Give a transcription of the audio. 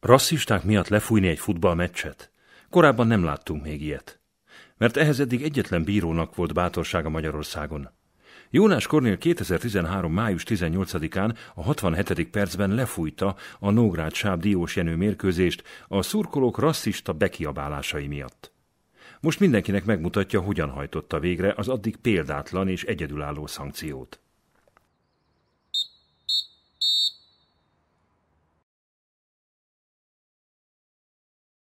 Rasszisták miatt lefújni egy futballmeccset? Korábban nem láttunk még ilyet. Mert ehhez eddig egyetlen bírónak volt bátorsága Magyarországon. Jónás Kornél 2013. május 18-án a 67. percben lefújta a Nógrád Sáb Diós Jenő mérkőzést a szurkolók rasszista bekiabálásai miatt. Most mindenkinek megmutatja, hogyan hajtotta végre az addig példátlan és egyedülálló szankciót.